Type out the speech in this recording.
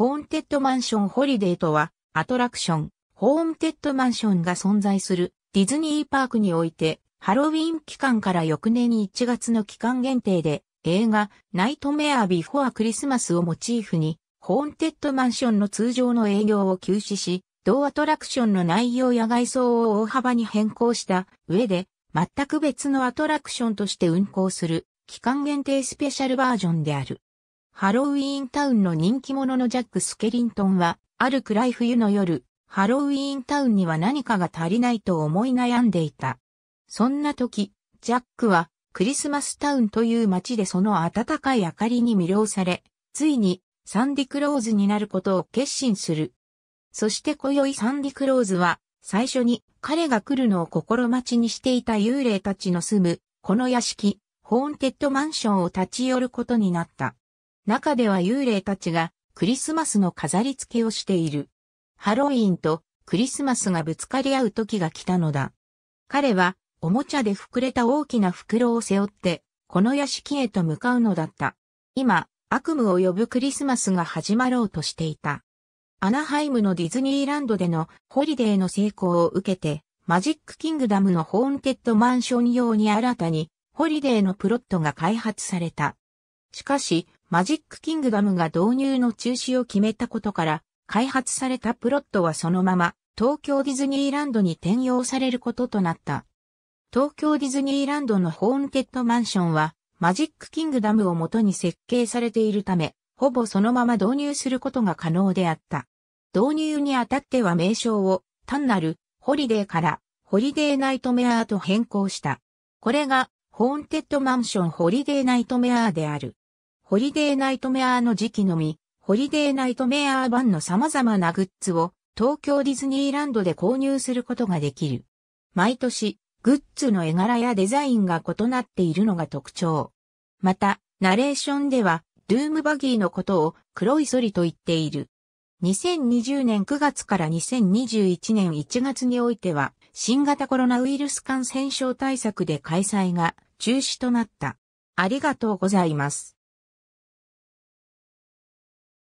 ホーンテッドマンションホリデーとは、アトラクション、ホーンテッドマンションが存在するディズニーパークにおいて、ハロウィン期間から翌年1月の期間限定で、映画、ナイトメアビフォアクリスマスをモチーフに、ホーンテッドマンションの通常の営業を休止し、同アトラクションの内容や外装を大幅に変更した上で、全く別のアトラクションとして運行する、期間限定スペシャルバージョンである。ハロウィーンタウンの人気者のジャック・スケリントンは、ある暗い冬の夜、ハロウィーンタウンには何かが足りないと思い悩んでいた。そんな時、ジャックは、クリスマスタウンという街でその暖かい明かりに魅了され、ついに、サンディクローズになることを決心する。そして今宵サンディクローズは、最初に彼が来るのを心待ちにしていた幽霊たちの住む、この屋敷、ホーンテッドマンションを立ち寄ることになった。中では幽霊たちがクリスマスの飾り付けをしている。ハロウィンとクリスマスがぶつかり合う時が来たのだ。彼はおもちゃで膨れた大きな袋を背負って、この屋敷へと向かうのだった。今、悪夢を呼ぶクリスマスが始まろうとしていた。アナハイムのディズニーランドでのホリデーの成功を受けて、マジックキングダムのホーンテッドマンション用に新たにホリデーのプロットが開発された。しかし、マジックキングダムが導入の中止を決めたことから、開発されたプロットはそのまま東京ディズニーランドに転用されることとなった。東京ディズニーランドのホーンテッドマンションはマジックキングダムをもとに設計されているため、ほぼそのまま導入することが可能であった。導入にあたっては名称を単なるホリデーからホリデーナイトメアーと変更した。これがホーンテッドマンションホリデーナイトメアーである。ホリデーナイトメアの時期のみ、ホリデーナイトメア版の様々なグッズを東京ディズニーランドで購入することができる。毎年、グッズの絵柄やデザインが異なっているのが特徴。また、ナレーションでは、ルームバギーのことを黒いソリと言っている。2020年9月から2021年1月においては、新型コロナウイルス感染症対策で開催が中止となった。ありがとうございます。